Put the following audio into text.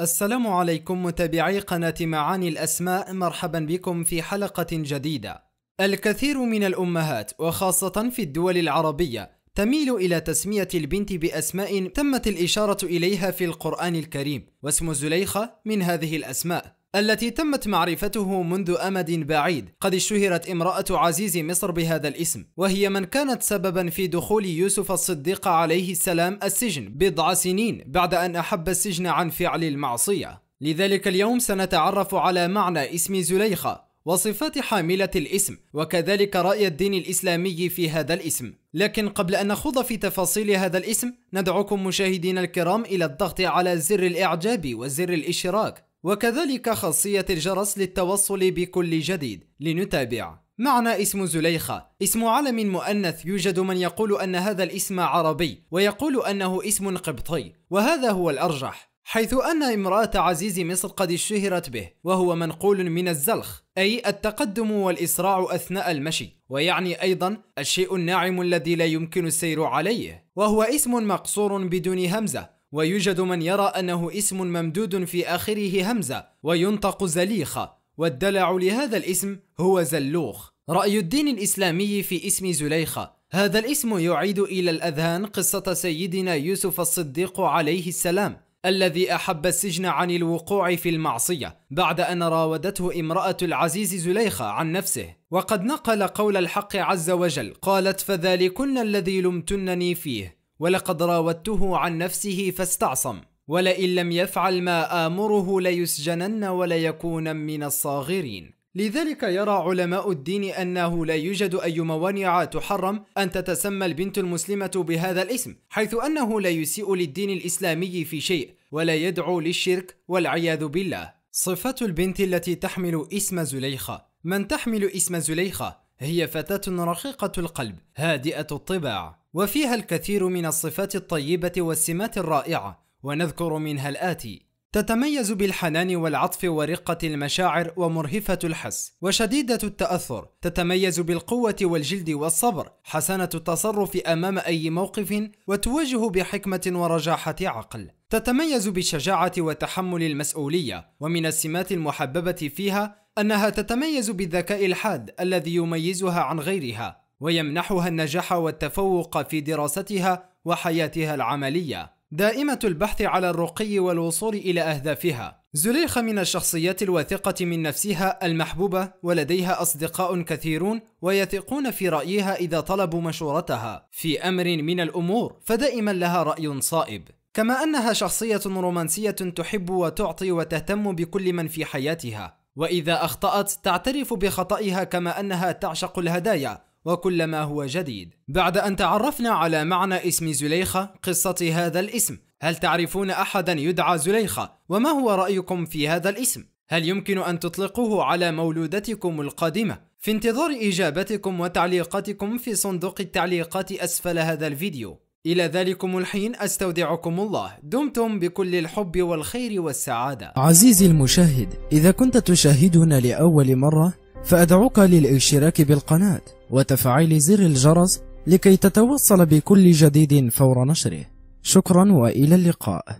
السلام عليكم متابعي قناة معاني الأسماء مرحبا بكم في حلقة جديدة الكثير من الأمهات وخاصة في الدول العربية تميل إلى تسمية البنت بأسماء تمت الإشارة إليها في القرآن الكريم واسم زليخة من هذه الأسماء التي تمت معرفته منذ أمد بعيد قد اشتهرت امرأة عزيز مصر بهذا الاسم وهي من كانت سببا في دخول يوسف الصديق عليه السلام السجن بضع سنين بعد أن أحب السجن عن فعل المعصية لذلك اليوم سنتعرف على معنى اسم زليخة وصفات حاملة الاسم وكذلك رأي الدين الإسلامي في هذا الاسم لكن قبل أن نخوض في تفاصيل هذا الاسم ندعوكم مشاهدينا الكرام إلى الضغط على زر الإعجاب وزر الإشتراك وكذلك خاصية الجرس للتوصل بكل جديد لنتابع معنى اسم زليخة اسم علم مؤنث يوجد من يقول أن هذا الاسم عربي ويقول أنه اسم قبطي وهذا هو الأرجح حيث أن امرأة عزيز مصر قد اشتهرت به وهو منقول من الزلخ أي التقدم والإسراع أثناء المشي ويعني أيضا الشيء الناعم الذي لا يمكن السير عليه وهو اسم مقصور بدون همزة ويوجد من يرى أنه اسم ممدود في آخره همزة وينطق زليخة والدلع لهذا الاسم هو زلوخ رأي الدين الإسلامي في اسم زليخة هذا الاسم يعيد إلى الأذهان قصة سيدنا يوسف الصديق عليه السلام الذي أحب السجن عن الوقوع في المعصية بعد أن راودته امرأة العزيز زليخة عن نفسه وقد نقل قول الحق عز وجل قالت فذلكن الذي لمتنني فيه ولقد راودته عن نفسه فاستعصم ولئن لم يفعل ما آمره ليسجنن وليكون من الصاغرين لذلك يرى علماء الدين أنه لا يوجد أي موانع تحرم أن تتسمى البنت المسلمة بهذا الاسم حيث أنه لا يسيء للدين الإسلامي في شيء ولا يدعو للشرك والعياذ بالله صفة البنت التي تحمل اسم زليخة من تحمل اسم زليخة هي فتاة رقيقة القلب هادئة الطباع وفيها الكثير من الصفات الطيبة والسمات الرائعة ونذكر منها الآتي تتميز بالحنان والعطف ورقة المشاعر ومرهفة الحس وشديدة التأثر تتميز بالقوة والجلد والصبر حسنة التصرف أمام أي موقف وتواجه بحكمة ورجاحة عقل تتميز بالشجاعة وتحمل المسؤولية ومن السمات المحببة فيها أنها تتميز بالذكاء الحاد الذي يميزها عن غيرها ويمنحها النجاح والتفوق في دراستها وحياتها العملية دائمة البحث على الرقي والوصول إلى أهدافها زليخة من الشخصيات الواثقة من نفسها المحبوبة ولديها أصدقاء كثيرون ويثقون في رأيها إذا طلبوا مشورتها في أمر من الأمور فدائما لها رأي صائب كما أنها شخصية رومانسية تحب وتعطي وتهتم بكل من في حياتها وإذا أخطأت تعترف بخطئها كما أنها تعشق الهدايا وكل ما هو جديد بعد أن تعرفنا على معنى اسم زليخة قصة هذا الاسم هل تعرفون أحدا يدعى زليخة؟ وما هو رأيكم في هذا الاسم؟ هل يمكن أن تطلقوه على مولودتكم القادمة؟ في انتظار إجابتكم وتعليقاتكم في صندوق التعليقات أسفل هذا الفيديو إلى ذلكم الحين أستودعكم الله دمتم بكل الحب والخير والسعادة عزيزي المشاهد إذا كنت تشاهدنا لأول مرة فأدعوك للاشتراك بالقناة وتفعيل زر الجرس لكي تتوصل بكل جديد فور نشره شكرا وإلى اللقاء